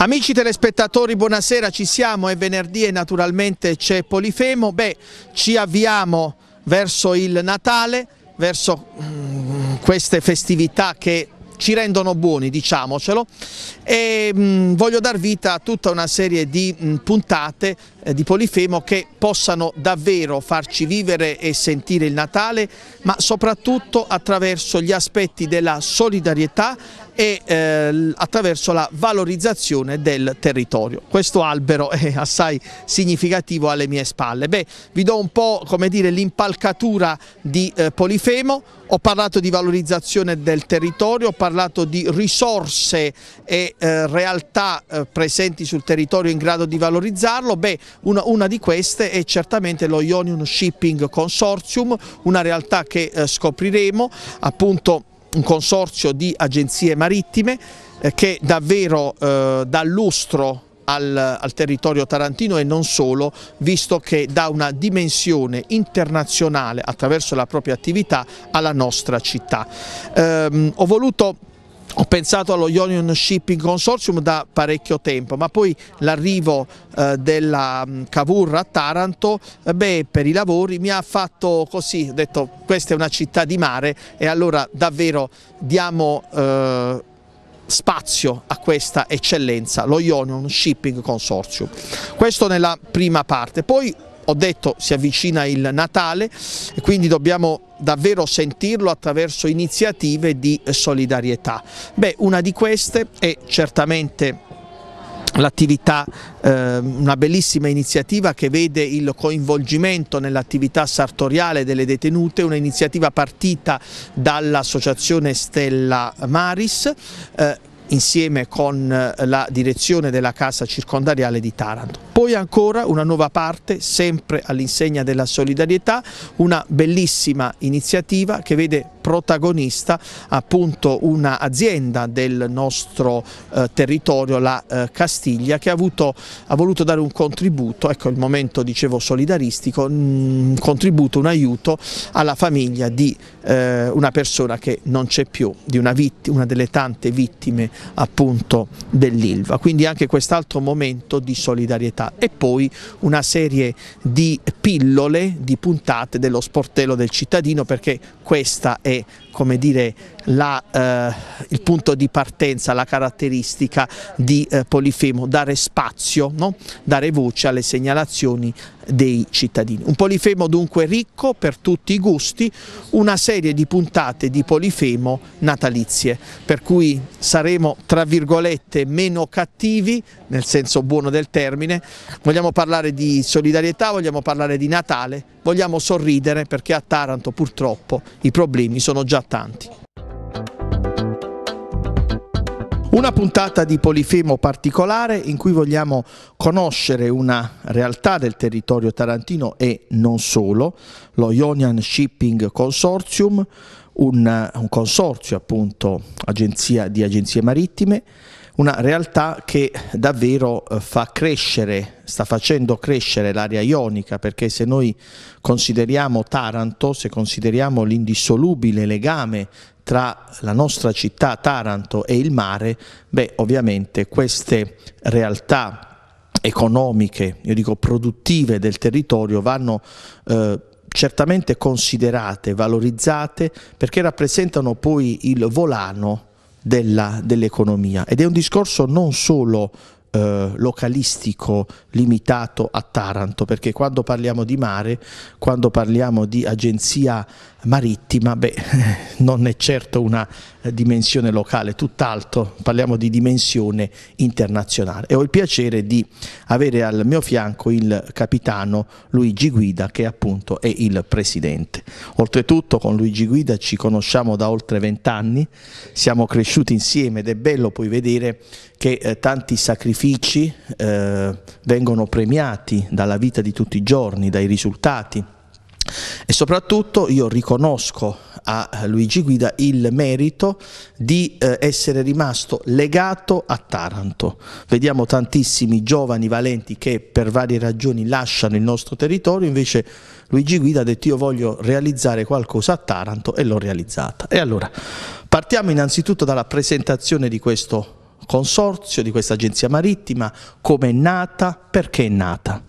Amici telespettatori, buonasera, ci siamo, è venerdì e naturalmente c'è Polifemo. Beh, ci avviamo verso il Natale, verso mm, queste festività che ci rendono buoni, diciamocelo, e mh, mm, voglio dar vita a tutta una serie di mh, mm, puntate eh, di Polifemo che possano davvero farci vivere e sentire il Natale, ma soprattutto attraverso gli aspetti della solidarietà e eh, attraverso la valorizzazione del territorio. Questo albero è assai significativo alle mie spalle. Beh, vi do un po' l'impalcatura di eh, Polifemo, ho parlato di valorizzazione del territorio, ho parlato di risorse e eh, realtà eh, presenti sul territorio in grado di valorizzarlo, beh una, una, di queste è certamente lo Ionian Shipping Consortium, una realtà che eh, scopriremo appunto un consorzio di agenzie marittime eh, che davvero eh, dà lustro al, al, territorio tarantino e non solo, visto che dà una dimensione internazionale attraverso la propria attività alla nostra città. Ehm, ho voluto ho pensato allo Ionian Shipping Consortium da parecchio tempo, ma poi l'arrivo eh, della mm, Cavour a Taranto eh, beh, per i lavori mi ha fatto così, ho detto questa è una città di mare e allora davvero diamo eh, spazio a questa eccellenza, lo Ionion Shipping Consortium. Questo nella prima parte. Poi ho detto si avvicina il Natale e quindi dobbiamo davvero sentirlo attraverso iniziative di solidarietà. Beh, una di queste è certamente l'attività, eh, una bellissima iniziativa che vede il coinvolgimento nell'attività sartoriale delle detenute, un'iniziativa partita dall'associazione Stella Maris eh, insieme con eh, la direzione della Casa Circondariale di Taranto. Poi ancora una nuova parte, sempre all'insegna della solidarietà, una bellissima iniziativa che vede protagonista appunto un'azienda del nostro eh, territorio, la eh, Castiglia, che ha, avuto, ha, voluto dare un contributo, ecco il momento dicevo solidaristico, un mm, contributo, un aiuto alla famiglia di eh, una persona che non c'è più, di una, vittima, una delle tante vittime appunto dell'Ilva. Quindi anche quest'altro momento di solidarietà e poi una serie di pillole, di puntate dello sportello del cittadino perché questa è è come dire, la, eh, il punto di partenza, la caratteristica di eh, Polifemo, dare spazio, no? dare voce alle segnalazioni dei cittadini. Un Polifemo dunque ricco per tutti i gusti, una serie di puntate di Polifemo natalizie, per cui saremo tra virgolette meno cattivi, nel senso buono del termine, vogliamo parlare di solidarietà, vogliamo parlare di Natale, vogliamo sorridere perché a Taranto purtroppo i problemi sono già tanti. Una puntata di Polifemo particolare in cui vogliamo conoscere una realtà del territorio tarantino e non solo, lo Ionian Shipping Consortium, un, un consorzio appunto agenzia, di agenzie marittime, una realtà che davvero eh, fa crescere, sta facendo crescere l'area ionica, perché se noi consideriamo Taranto, se consideriamo l'indissolubile legame tra la nostra città Taranto e il mare, beh ovviamente queste realtà economiche, io dico produttive del territorio vanno eh, certamente considerate, valorizzate perché rappresentano poi il volano dell'economia dell ed è un discorso non solo eh, localistico limitato a Taranto, perché quando parliamo di mare, quando parliamo di agenzia marittima, beh, non è certo una eh, dimensione locale, tutt'altro, parliamo di dimensione internazionale. E ho il piacere di avere al mio fianco il capitano Luigi Guida, che appunto è il presidente. Oltretutto con Luigi Guida ci conosciamo da oltre vent'anni, siamo cresciuti insieme ed è bello poi vedere che eh, tanti sacrifici eh, vengono premiati dalla vita di tutti i giorni, dai risultati e soprattutto io riconosco a Luigi Guida il merito di eh, essere rimasto legato a Taranto. Vediamo tantissimi giovani valenti che per varie ragioni lasciano il nostro territorio, invece Luigi Guida ha detto io voglio realizzare qualcosa a Taranto e l'ho realizzata. E allora partiamo innanzitutto dalla presentazione di questo consorzio, di questa agenzia marittima, come è nata, perché è nata.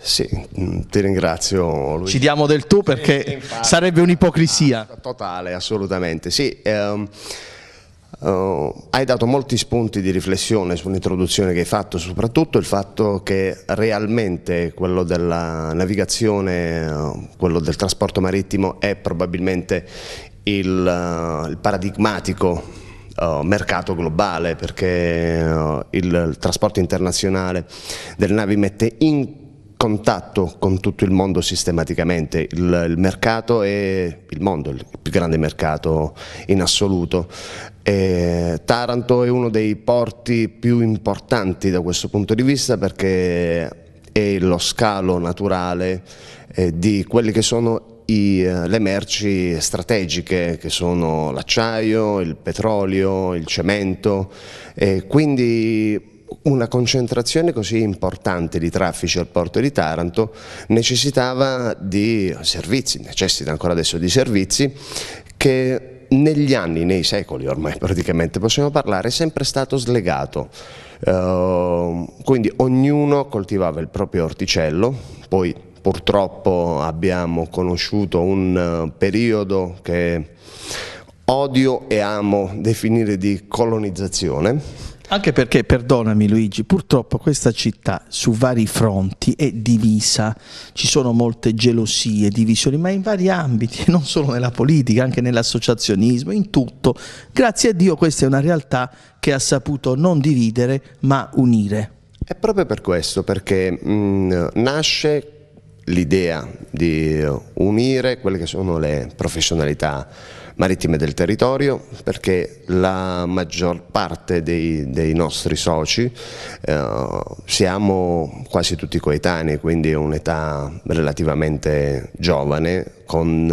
Sì, mm, ti ringrazio. Luigi. Ci diamo del tu perché eh, infatti, sarebbe un'ipocrisia. Totale, assolutamente. Sì, ehm, eh, hai dato molti spunti di riflessione sull'introduzione che hai fatto, soprattutto il fatto che realmente quello della navigazione, eh, quello del trasporto marittimo è probabilmente il, eh, il paradigmatico Uh, mercato globale perché uh, il, il, trasporto internazionale delle navi mette in contatto con tutto il mondo sistematicamente, il, il, mercato è il mondo, il più grande mercato in assoluto. E Taranto è uno dei porti più importanti da questo punto di vista perché è lo scalo naturale eh, di quelle che sono i, eh, le merci strategiche che sono l'acciaio, il petrolio, il cemento, quindi una concentrazione così importante di traffici al porto di Taranto necessitava di servizi, necessita ancora adesso di servizi, che negli anni, nei secoli ormai praticamente possiamo parlare, è sempre stato slegato. Uh, quindi ognuno coltivava il proprio orticello, poi purtroppo abbiamo conosciuto un eh, periodo che odio e amo definire di colonizzazione, anche perché, perdonami Luigi, purtroppo questa città su vari fronti è divisa, ci sono molte gelosie, divisioni, ma in vari ambiti, non solo nella politica, anche nell'associazionismo, in tutto. Grazie a Dio questa è una realtà che ha saputo non dividere, ma unire. È proprio per questo, perché mh, mm, nasce l'idea di unire quelle che sono le professionalità marittime del territorio perché la maggior parte dei, dei nostri soci eh, siamo quasi tutti coetanei, quindi è un'età relativamente giovane, con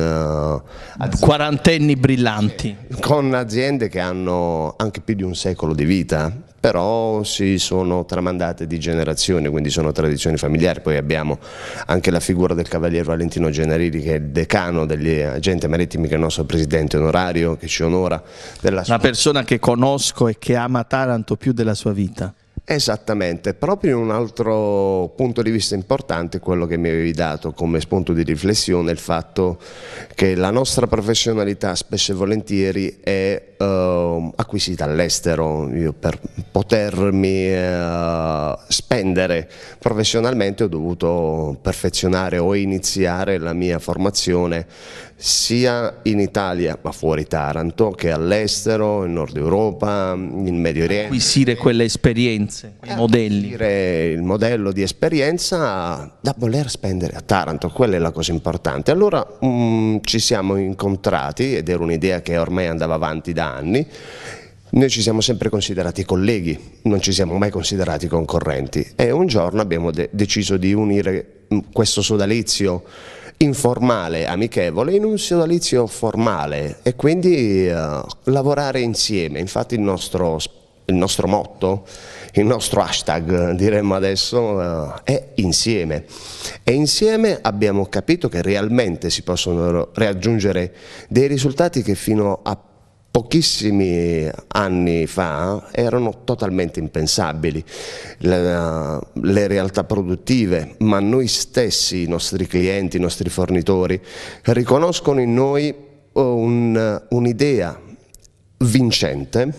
uh, quarantenni brillanti. Con aziende che hanno anche più di un secolo di vita, però si sono tramandate di generazione, quindi sono tradizioni familiari. Poi abbiamo anche la figura del cavaliere Valentino Genarili, che è il decano degli agenti marittimi, che è il nostro presidente onorario, che ci onora. Della sua... Una persona che conosco e che ama Taranto più della sua vita. Esattamente, proprio in un altro punto di vista importante quello che mi avevi dato come spunto di riflessione, il fatto che la nostra professionalità spesso e volentieri è eh, acquisita all'estero, io per potermi eh, spendere professionalmente ho dovuto perfezionare o iniziare la mia formazione sia in Italia, ma fuori Taranto, che all'estero, in Nord Europa, in Medio Oriente. Acquisire quelle esperienze, quei eh, modelli. Acquisire il modello di esperienza da voler spendere a Taranto, quella è la cosa importante. Allora um, ci siamo incontrati, ed era un'idea che ormai andava avanti da anni, noi ci siamo sempre considerati colleghi, non ci siamo mai considerati concorrenti e un giorno abbiamo de deciso di unire mm, questo sodalizio informale, amichevole, in un sodalizio formale e quindi eh, lavorare insieme. Infatti il nostro, il nostro, motto, il nostro hashtag diremmo adesso eh, è insieme e insieme abbiamo capito che realmente si possono raggiungere dei risultati che fino a pochissimi anni fa erano totalmente impensabili le, le, realtà produttive, ma noi stessi, i nostri clienti, i nostri fornitori, riconoscono in noi eh, un'idea vincente,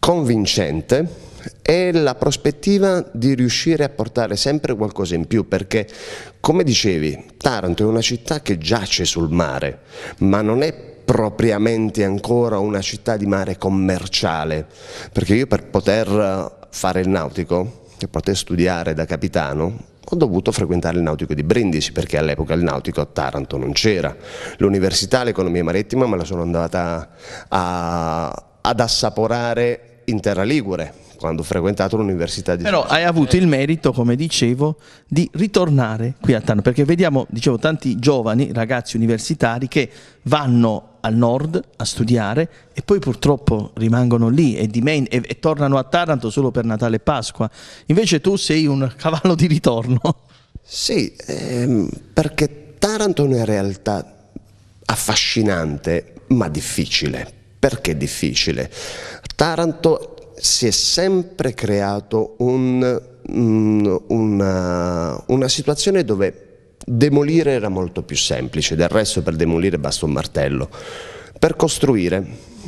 convincente e la prospettiva di riuscire a portare sempre qualcosa in più perché come dicevi Taranto è una città che giace sul mare ma non è propriamente ancora una città di mare commerciale, perché io per poter fare il nautico, per poter studiare da capitano, ho dovuto frequentare il nautico di Brindisi perché all'epoca il nautico a Taranto non c'era. L'università, l'economia marittima me la sono andata a, ad assaporare in terra ligure quando ho frequentato l'università di Però hai avuto il merito, come dicevo, di ritornare qui a Tano, perché vediamo, dicevo, tanti giovani, ragazzi universitari che vanno al nord a studiare e poi purtroppo rimangono lì e, dimen- e, e tornano a Taranto solo per Natale e Pasqua. Invece tu sei un cavallo di ritorno. Sì, ehm, perché Taranto è una realtà affascinante ma difficile. Perché difficile? Taranto si è sempre creato un, mm, una, una situazione dove demolire era molto più semplice, del resto per demolire basta un martello. Per costruire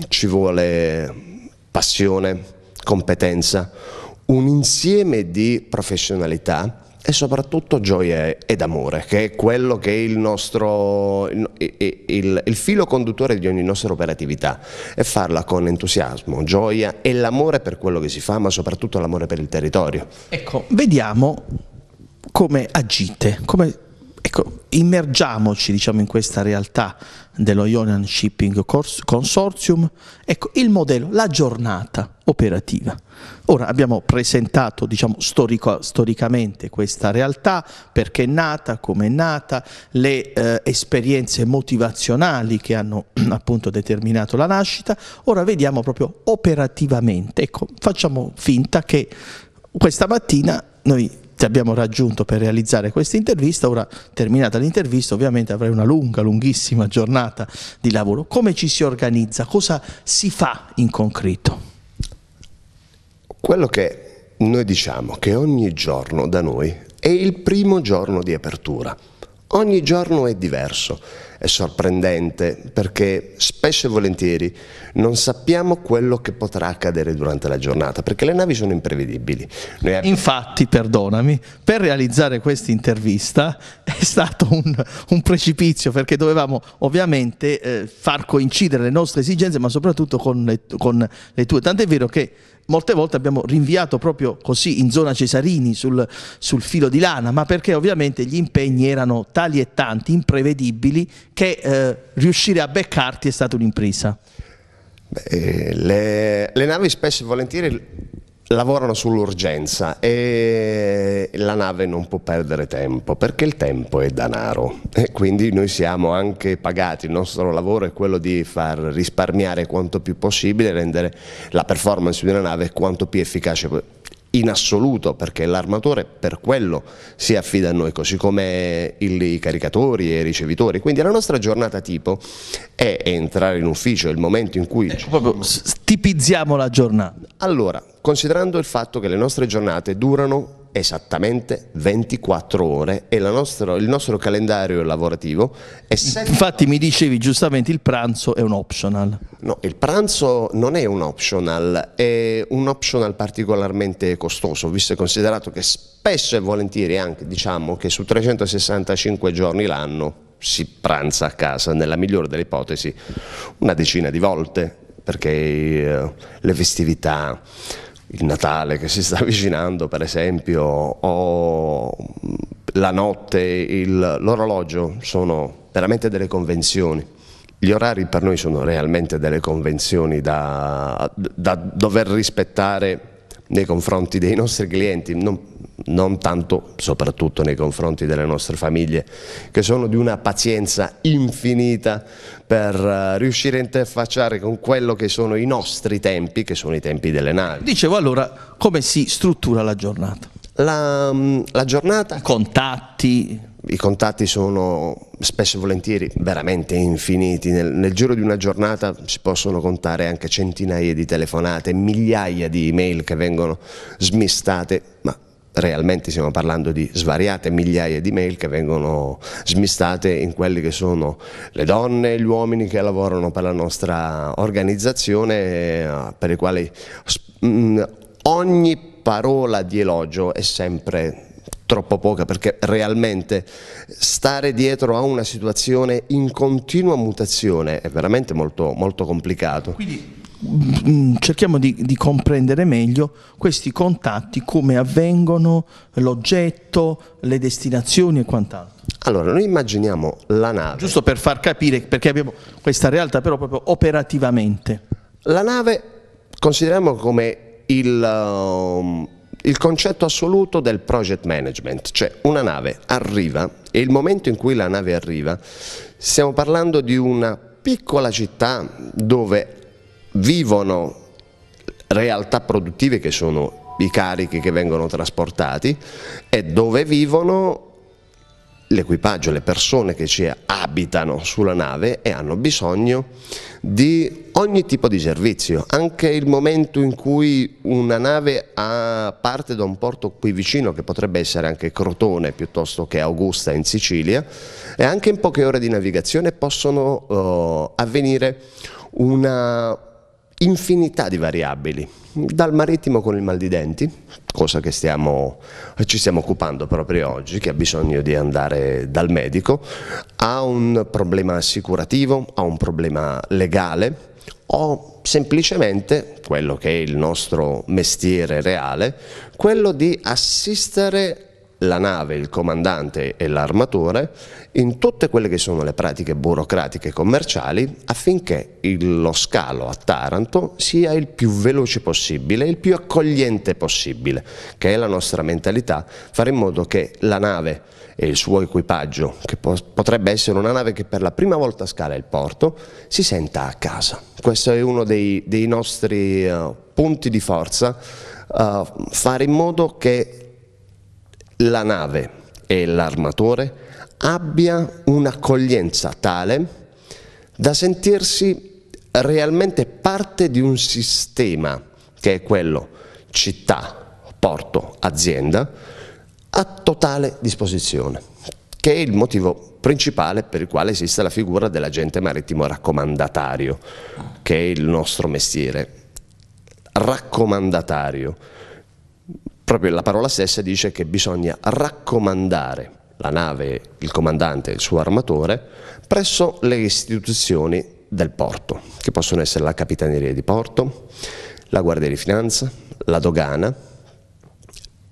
ci vuole passione, competenza, un insieme di professionalità e soprattutto gioia ed amore, che è quello che è il nostro il, il, il, filo conduttore di ogni nostra operatività, e farla con entusiasmo, gioia e l'amore per quello che si fa, ma soprattutto l'amore per il territorio. Ecco, vediamo come agite, come Ecco, immergiamoci diciamo, in questa realtà dello Ionian Shipping Consortium, ecco il modello, la giornata operativa. Ora abbiamo presentato diciamo, storico, storicamente questa realtà, perché è nata, come è nata, le eh, esperienze motivazionali che hanno appunto determinato la nascita, ora vediamo proprio operativamente, ecco facciamo finta che questa mattina noi ti abbiamo raggiunto per realizzare questa intervista. Ora, terminata l'intervista, ovviamente avrai una lunga, lunghissima giornata di lavoro. Come ci si organizza? Cosa si fa in concreto? Quello che noi diciamo che ogni giorno da noi è il primo giorno di apertura. Ogni giorno è diverso, è sorprendente perché spesso e volentieri non sappiamo quello che potrà accadere durante la giornata perché le navi sono imprevedibili. Noi... Infatti, perdonami, per realizzare questa intervista è stato un, un precipizio perché dovevamo ovviamente eh, far coincidere le nostre esigenze ma soprattutto con le, con le tue. Tant'è vero che molte volte abbiamo rinviato proprio così in zona Cesarini sul, sul, filo di lana, ma perché ovviamente gli impegni erano tali e tanti, imprevedibili, che eh, riuscire a beccarti è stata un'impresa. Beh, eh, le, le navi spesso e volentieri lavorano sull'urgenza e la nave non può perdere tempo perché il tempo è danaro e quindi noi siamo anche pagati, il nostro lavoro è quello di far risparmiare quanto più possibile, rendere la performance di una nave quanto più efficace possibile in assoluto perché l'armatore per quello si affida a noi così come i caricatori e i ricevitori quindi la nostra giornata tipo è entrare in ufficio il momento in cui eh, proprio tipizziamo la giornata allora considerando il fatto che le nostre giornate durano esattamente 24 ore e nostro, il nostro calendario lavorativo è sempre... Infatti mi dicevi giustamente il pranzo è un optional. No, il pranzo non è un optional, è un optional particolarmente costoso, visto e considerato che spesso e volentieri anche diciamo che su 365 giorni l'anno si pranza a casa, nella migliore delle ipotesi, una decina di volte, perché eh, le festività il Natale che si sta avvicinando per esempio o la notte, l'orologio sono veramente delle convenzioni. Gli orari per noi sono realmente delle convenzioni da, da dover rispettare nei confronti dei nostri clienti, non, non tanto, soprattutto nei confronti delle nostre famiglie, che sono di una pazienza infinita per uh, riuscire a interfacciare con quello che sono i nostri tempi, che sono i tempi delle navi. Dicevo allora, come si struttura la giornata? La, mm, la giornata... Contatti? I contatti sono spesso e volentieri veramente infiniti, nel, nel, giro di una giornata si possono contare anche centinaia di telefonate, migliaia di email che vengono smistate, ma realmente stiamo parlando di svariate migliaia di mail che vengono smistate in quelli che sono le donne gli uomini che lavorano per la nostra organizzazione, eh, per i quali mm, ogni parola di elogio è sempre troppo poca perché realmente stare dietro a una situazione in continua mutazione è veramente molto, molto complicato. Quindi Mm, cerchiamo di, di, comprendere meglio questi contatti, come avvengono, l'oggetto, le destinazioni e quant'altro. Allora, noi immaginiamo la nave. Giusto per far capire, perché abbiamo questa realtà però proprio operativamente. La nave consideriamo come il, um, il concetto assoluto del project management, cioè una nave arriva e il momento in cui la nave arriva, stiamo parlando di una piccola città dove vivono realtà produttive che sono i carichi che vengono trasportati e dove vivono l'equipaggio, le persone che ci abitano sulla nave e hanno bisogno di ogni tipo di servizio, anche il momento in cui una nave parte da un porto qui vicino, che potrebbe essere anche Crotone piuttosto che Augusta in Sicilia, e anche in poche ore di navigazione possono uh, avvenire una, infinità di variabili, dal marittimo con il mal di denti, cosa che stiamo, ci stiamo occupando proprio oggi, che ha bisogno di andare dal medico, a un problema assicurativo, a un problema legale o semplicemente quello che è il nostro mestiere reale, quello di assistere la nave, il comandante e l'armatore in tutte quelle che sono le pratiche burocratiche e commerciali affinché il, lo scalo a Taranto sia il più veloce possibile, il più accogliente possibile, che è la nostra mentalità, fare in modo che la nave e il suo equipaggio, che po potrebbe essere una nave che per la prima volta scala il porto, si senta a casa. Questo è uno dei, dei nostri uh, punti di forza, uh, fare in modo che la nave e l'armatore abbia un'accoglienza tale da sentirsi realmente parte di un sistema che è quello città, porto, azienda, a totale disposizione, che è il motivo principale per il quale esiste la figura dell'agente marittimo raccomandatario, che è il nostro mestiere. Raccomandatario proprio la parola stessa dice che bisogna raccomandare la nave, il comandante e il suo armatore presso le istituzioni del porto, che possono essere la capitaneria di porto, la guardia di finanza, la dogana,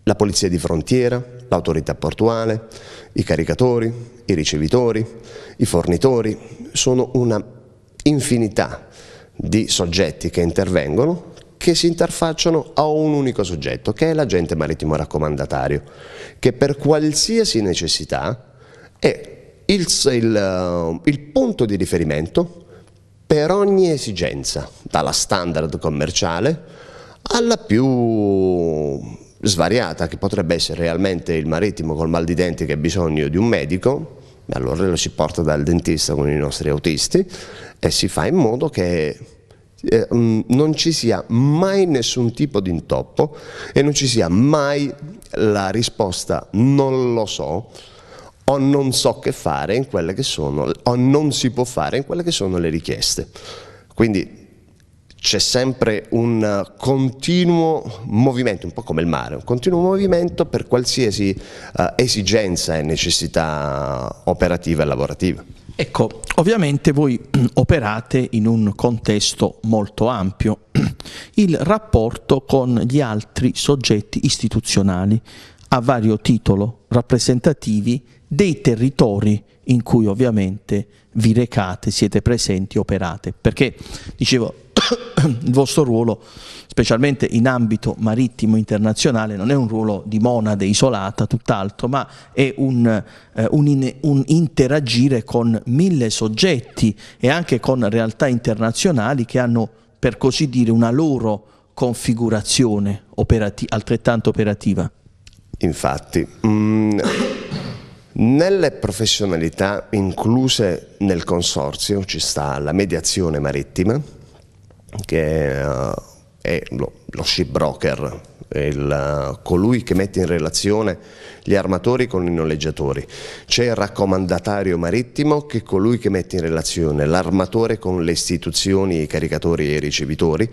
la polizia di frontiera, l'autorità portuale, i caricatori, i ricevitori, i fornitori, sono una infinità di soggetti che intervengono che si interfacciano a un unico soggetto, che è l'agente marittimo raccomandatario, che per qualsiasi necessità è il, il, eh, il punto di riferimento per ogni esigenza, dalla standard commerciale alla più svariata che potrebbe essere realmente il marittimo col mal di denti che ha bisogno di un medico, allora lo si porta dal dentista con i nostri autisti e si fa in modo che eh, mm, non ci sia mai nessun tipo di intoppo e non ci sia mai la risposta non lo so o non so che fare in quelle che sono, o non si può fare in quelle che sono le richieste. Quindi c'è sempre un continuo movimento, un po' come il mare, un continuo movimento per qualsiasi uh, esigenza e necessità operativa e lavorativa. Ecco, ovviamente voi mm, operate in un contesto molto ampio. Il rapporto con gli altri soggetti istituzionali a vario titolo rappresentativi dei territori in cui ovviamente vi recate, siete presenti, operate, perché dicevo il vostro ruolo specialmente in ambito marittimo internazionale, non è un ruolo di monade isolata, tutt'altro, ma è un, eh, un, in, un, interagire con mille soggetti e anche con realtà internazionali che hanno, per così dire, una loro configurazione operati altrettanto operativa. Infatti, mh, mm, nelle professionalità incluse nel consorzio ci sta la mediazione marittima, che è eh, è lo, lo ship broker, il, colui che mette in relazione gli armatori con i noleggiatori. C'è il raccomandatario marittimo che è colui che mette in relazione l'armatore con le istituzioni, i caricatori e i ricevitori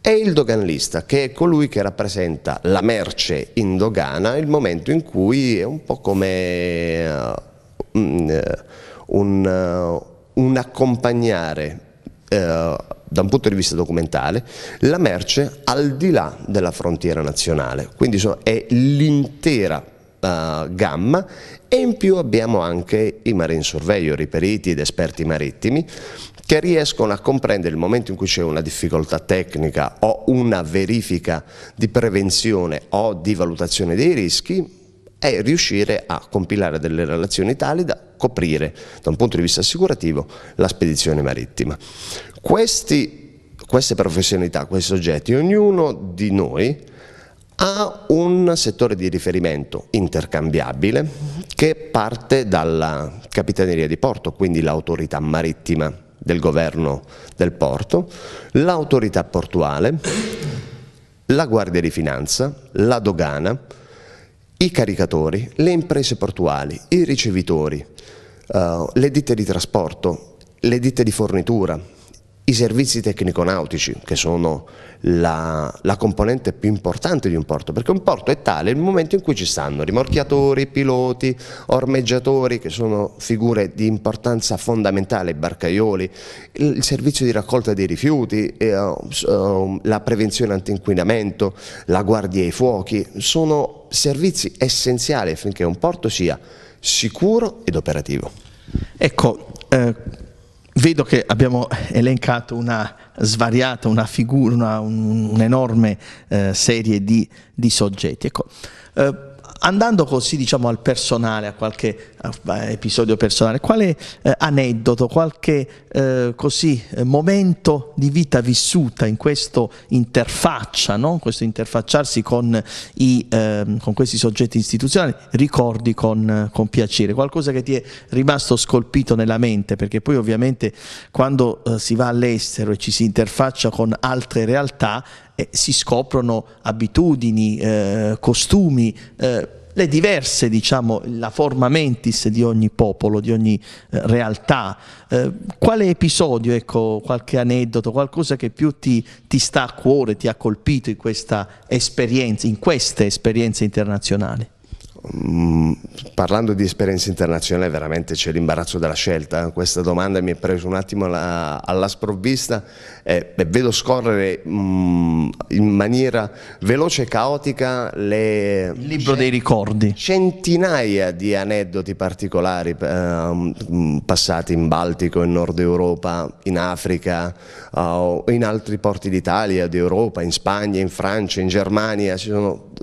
e il doganlista che è colui che rappresenta la merce in dogana il momento in cui è un po' come uh, un, uh, un accompagnare eh, da un punto di vista documentale, la merce al di là della frontiera nazionale, quindi insomma, è l'intera uh, gamma e in più abbiamo anche i marine surveyor, i periti ed esperti marittimi che riescono a comprendere il momento in cui c'è una difficoltà tecnica o una verifica di prevenzione o di valutazione dei rischi è riuscire a compilare delle relazioni tali da coprire da un punto di vista assicurativo la spedizione marittima. Questi, queste professionalità, questi soggetti, ognuno di noi ha un settore di riferimento intercambiabile che parte dalla Capitaneria di Porto, quindi l'autorità marittima del governo del porto, l'autorità portuale, la Guardia di Finanza, la dogana, i caricatori, le imprese portuali, i ricevitori, uh, le ditte di trasporto, le ditte di fornitura, i servizi tecnico-nautici, che sono la, la, componente più importante di un porto, perché un porto è tale il momento in cui ci stanno rimorchiatori, piloti, ormeggiatori, che sono figure di importanza fondamentale, barcaioli, il, il servizio di raccolta dei rifiuti, eh, ehm, la prevenzione antinquinamento, la guardia ai fuochi, sono servizi essenziali affinché un porto sia sicuro ed operativo. Ecco, eh vedo che abbiamo elencato una svariata, una figura, un'enorme un eh, serie di, di, soggetti. Ecco, eh, andando così diciamo al personale, a qualche episodio personale, quale eh, aneddoto, qualche eh, così, eh, momento di vita vissuta in questo interfaccia, no? questo interfacciarsi con, i, eh, con, questi soggetti istituzionali, ricordi con, con, piacere, qualcosa che ti è rimasto scolpito nella mente, perché poi ovviamente quando eh, si va all'estero e ci si interfaccia con altre realtà, eh, si scoprono abitudini, eh, costumi, eh, le diverse, diciamo, la forma mentis di ogni popolo, di ogni eh, realtà. Eh, quale episodio, ecco, qualche aneddoto, qualcosa che più ti, ti sta a cuore, ti ha colpito in, in queste esperienze internazionali? Mm, Parlando di esperienza internazionale veramente c'è l'imbarazzo della scelta, questa domanda mi è presa un attimo alla, alla sprovvista eh, vedo scorrere mh, mm, in maniera veloce e caotica le, il libro dei ricordi, centinaia di aneddoti particolari eh, passati in Baltico, in Nord Europa, in Africa, eh, in altri porti d'Italia, d'Europa, in Spagna, in Francia, in Germania,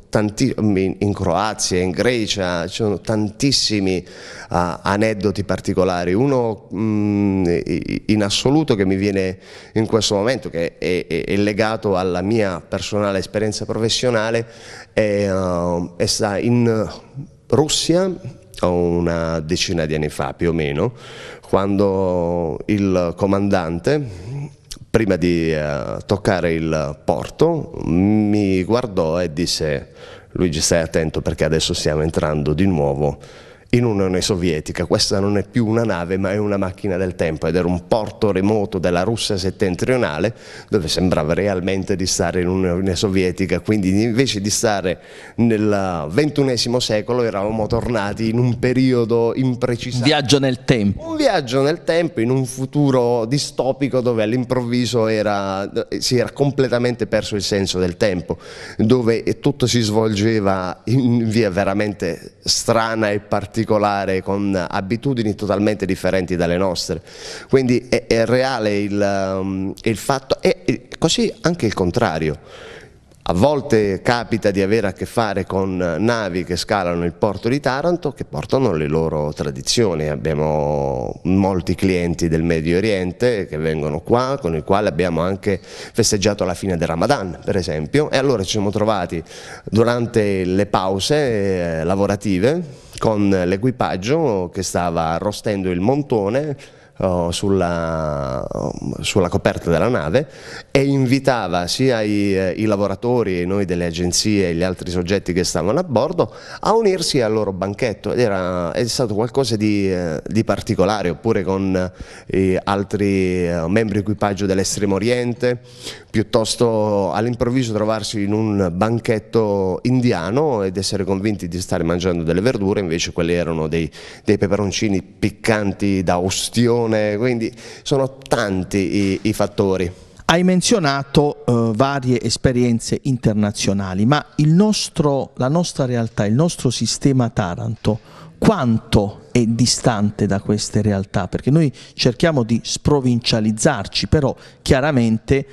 tanti, in, in Croazia, in Grecia, ci sono tanti tantissimi uh, aneddoti particolari, uno mh, mm, in assoluto che mi viene in questo momento, che è, è, è legato alla mia personale esperienza professionale, è, uh, è sta in Russia una decina di anni fa più o meno, quando il comandante prima di uh, toccare il porto mi guardò e disse Luigi stai attento perché adesso stiamo entrando di nuovo in Unione Sovietica. Questa non è più una nave ma è una macchina del tempo ed era un porto remoto della Russia settentrionale dove sembrava realmente di stare in Unione Sovietica, quindi invece di stare nel XXI secolo eravamo tornati in un periodo imprecisato. Un viaggio nel tempo. Un viaggio nel tempo in un futuro distopico dove all'improvviso si era completamente perso il senso del tempo, dove tutto si svolgeva in via veramente strana e particolare particolare, con abitudini totalmente differenti dalle nostre. Quindi è, è reale il, um, il fatto, e così anche il contrario. A volte capita di avere a che fare con navi che scalano il porto di Taranto che portano le loro tradizioni. Abbiamo molti clienti del Medio Oriente che vengono qua, con i quali abbiamo anche festeggiato la fine del Ramadan, per esempio, e allora ci siamo trovati durante le pause eh, lavorative con l'equipaggio che stava arrostendo il montone sulla, sulla, coperta della nave e invitava sia i, eh, i lavoratori e noi delle agenzie e gli altri soggetti che stavano a bordo a unirsi al loro banchetto ed era, è stato qualcosa di, eh, di particolare oppure con eh, altri eh, membri equipaggio dell'estremo oriente piuttosto all'improvviso trovarsi in un banchetto indiano ed essere convinti di stare mangiando delle verdure invece quelli erano dei, dei peperoncini piccanti da ostione persone, quindi sono tanti i, i fattori. Hai menzionato eh, varie esperienze internazionali, ma nostro, la nostra realtà, il nostro sistema Taranto, quanto è distante da queste realtà? Perché noi cerchiamo di sprovincializzarci, però chiaramente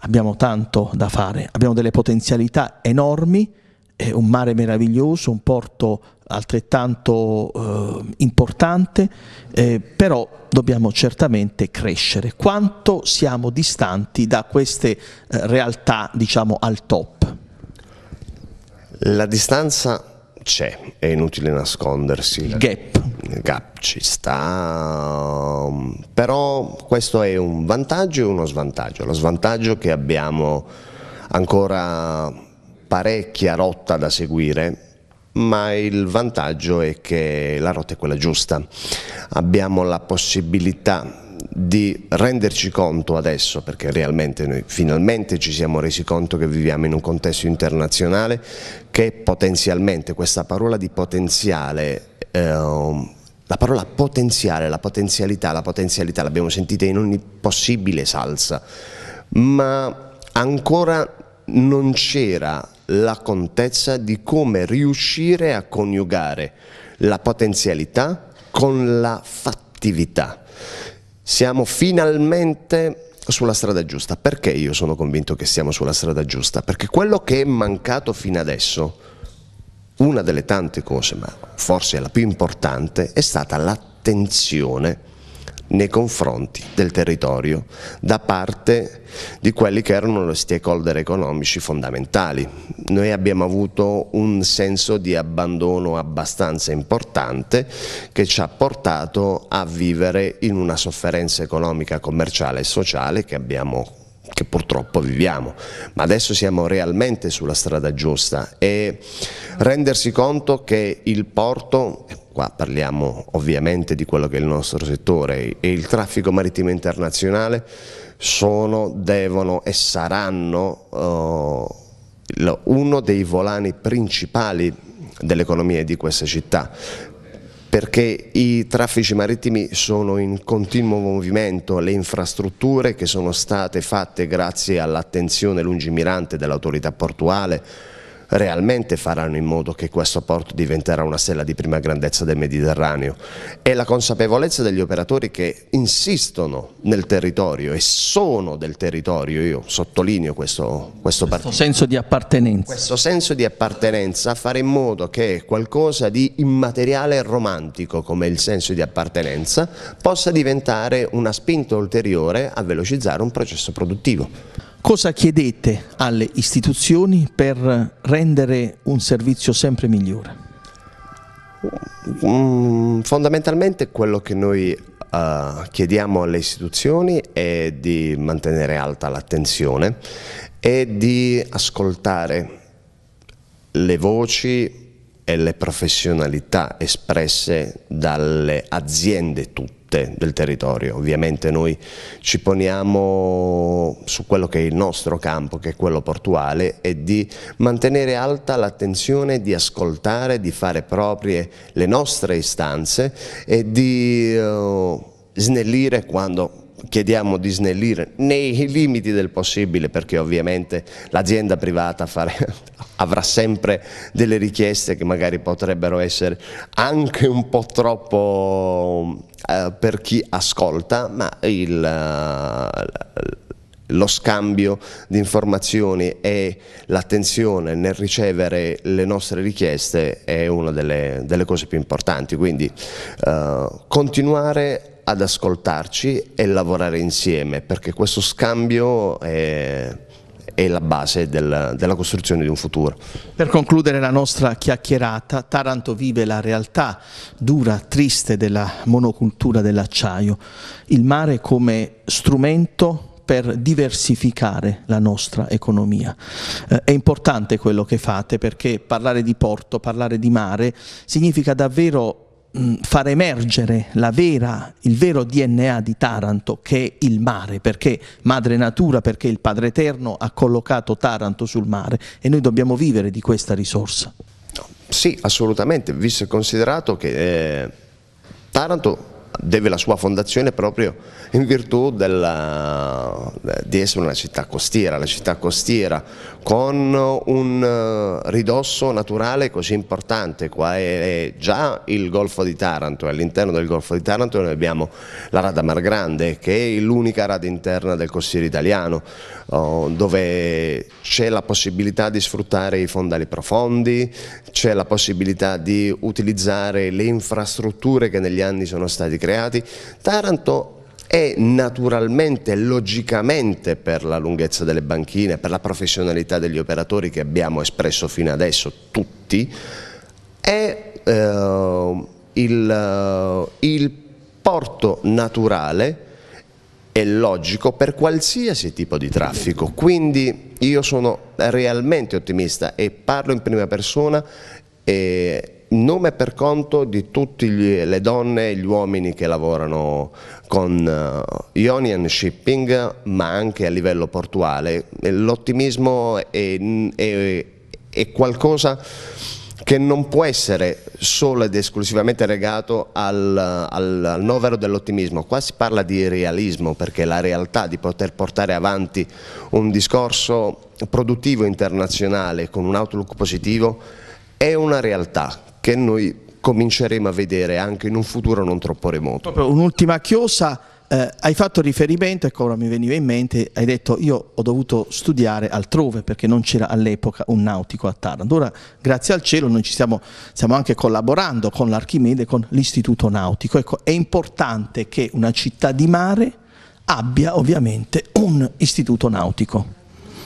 abbiamo tanto da fare, abbiamo delle potenzialità enormi, è un mare meraviglioso, un porto altrettanto eh, importante, eh, però dobbiamo certamente crescere. Quanto siamo distanti da queste eh, realtà, diciamo, al top? La distanza c'è, è inutile nascondersi. Il gap. Il gap ci sta, um, però questo è un vantaggio e uno svantaggio. Lo svantaggio è che abbiamo ancora parecchia rotta da seguire ma il vantaggio è che la rotta è quella giusta. Abbiamo la possibilità di renderci conto adesso, perché realmente noi finalmente ci siamo resi conto che viviamo in un contesto internazionale, che potenzialmente questa parola di potenziale... Eh, la parola potenziale, la potenzialità, la potenzialità l'abbiamo sentita in ogni possibile salsa, ma ancora non c'era la contezza di come riuscire a coniugare la potenzialità con la fattività. Siamo finalmente sulla strada giusta. Perché io sono convinto che siamo sulla strada giusta? Perché quello che è mancato fino adesso, una delle tante cose, ma forse la più importante, è stata l'attenzione nei confronti del territorio da parte di quelli che erano gli stakeholder economici fondamentali. Noi abbiamo avuto un senso di abbandono abbastanza importante che ci ha portato a vivere in una sofferenza economica, commerciale e sociale che abbiamo che purtroppo viviamo, ma adesso siamo realmente sulla strada giusta e rendersi conto che il porto, qua parliamo ovviamente di quello che è il nostro settore e il traffico marittimo internazionale sono, devono e saranno eh, uno dei volani principali dell'economia di questa città perché i traffici marittimi sono in continuo movimento, le infrastrutture che sono state fatte grazie all'attenzione lungimirante dell'autorità portuale, realmente faranno in modo che questo porto diventerà una sella di prima grandezza del Mediterraneo. È la consapevolezza degli operatori che insistono nel territorio e sono del territorio, io sottolineo questo, questo, questo senso di appartenenza. Questo senso di appartenenza a fare in modo che qualcosa di immateriale e romantico come il senso di appartenenza possa diventare una spinta ulteriore a velocizzare un processo produttivo. Cosa chiedete alle istituzioni per rendere un servizio sempre migliore? Mm, fondamentalmente quello che noi uh, chiediamo alle istituzioni è di mantenere alta l'attenzione e di ascoltare le voci e le professionalità espresse dalle aziende tutte tutte del territorio. Ovviamente noi ci poniamo su quello che è il nostro campo, che è quello portuale, e di mantenere alta l'attenzione, di ascoltare, di fare proprie le nostre istanze e di eh, snellire quando chiediamo di snellire nei limiti del possibile perché ovviamente l'azienda privata fare, avrà sempre delle richieste che magari potrebbero essere anche un po' troppo eh, per chi ascolta, ma il, eh, lo scambio di informazioni e l'attenzione nel ricevere le nostre richieste è una delle, delle cose più importanti, quindi eh, continuare ad ascoltarci e lavorare insieme perché questo scambio è è la base del, della costruzione di un futuro. Per concludere la nostra chiacchierata, Taranto vive la realtà dura, triste della monocultura dell'acciaio, il mare come strumento per diversificare la nostra economia. Eh, è importante quello che fate perché parlare di porto, parlare di mare significa davvero Mm, far emergere vera, il vero DNA di Taranto che è il mare, perché madre natura, perché il Padre Eterno ha collocato Taranto sul mare e noi dobbiamo vivere di questa risorsa. Sì, assolutamente, visto e considerato che eh, Taranto deve la sua fondazione proprio in virtù della, di essere una città costiera, la città costiera con un eh, ridosso naturale così importante, qua è già il Golfo di Taranto all'interno del Golfo di Taranto noi abbiamo la rada Mar Grande che è l'unica rada interna del costiere italiano oh, dove c'è la possibilità di sfruttare i fondali profondi, c'è la possibilità di utilizzare le infrastrutture che negli anni sono state create. Taranto e naturalmente, logicamente per la lunghezza delle banchine, per la professionalità degli operatori che abbiamo espresso fino adesso tutti, è eh, il, eh, il porto naturale e logico per qualsiasi tipo di traffico, quindi io sono realmente ottimista e parlo in prima persona e nome per conto di tutte le donne e gli uomini che lavorano con Ionian eh, Shipping, ma anche a livello portuale. L'ottimismo è, è, è qualcosa che non può essere solo ed esclusivamente legato al, al, al novero dell'ottimismo, qua si parla di realismo perché la realtà di poter portare avanti un discorso produttivo internazionale con un outlook positivo è una realtà che noi cominceremo a vedere anche in un futuro non troppo remoto. un'ultima chiosa, eh, hai fatto riferimento, ecco ora mi veniva in mente, hai detto io ho dovuto studiare altrove perché non c'era all'epoca un nautico a Taranto. Ora grazie al cielo noi ci stiamo, stiamo anche collaborando con l'Archimede, con l'Istituto Nautico. Ecco, è importante che una città di mare abbia ovviamente un istituto nautico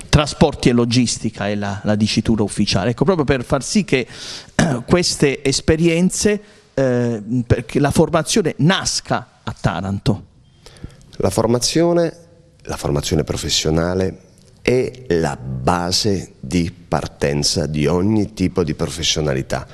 trasporti e logistica è la, la dicitura ufficiale, ecco, proprio per far sì che eh, queste esperienze, eh, perché la formazione nasca a Taranto. La formazione, la formazione professionale è la base di partenza di ogni tipo di professionalità.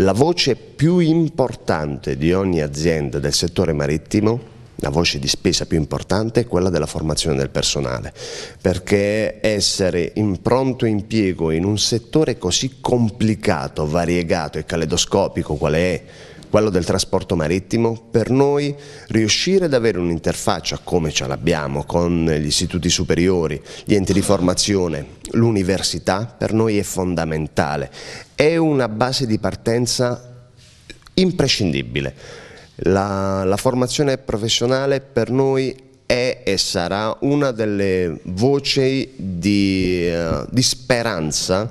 La voce più importante di ogni azienda del settore marittimo la voce di spesa più importante è quella della formazione del personale, perché essere in pronto impiego in un settore così complicato, variegato e caledoscopico quale è quello del trasporto marittimo, per noi riuscire ad avere un'interfaccia come ce l'abbiamo con gli istituti superiori, gli enti di formazione, l'università, per noi è fondamentale, è una base di partenza imprescindibile la, la formazione professionale per noi è e sarà una delle voci di, eh, di speranza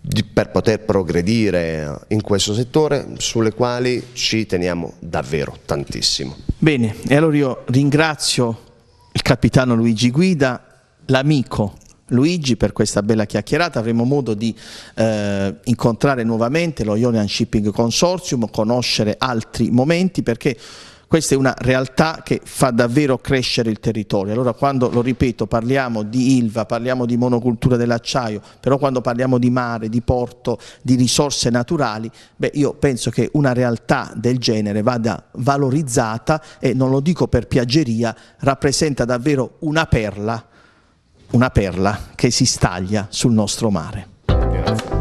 di, per poter progredire in questo settore sulle quali ci teniamo davvero tantissimo. Bene, e allora io ringrazio il capitano Luigi Guida, l'amico Luigi per questa bella chiacchierata, avremo modo di eh, incontrare nuovamente lo Ionian Shipping Consortium, conoscere altri momenti perché questa è una realtà che fa davvero crescere il territorio. Allora quando, lo ripeto, parliamo di Ilva, parliamo di monocultura dell'acciaio, però quando parliamo di mare, di porto, di risorse naturali, beh, io penso che una realtà del genere vada valorizzata e non lo dico per piaggeria, rappresenta davvero una perla una perla che si staglia sul nostro mare. Grazie.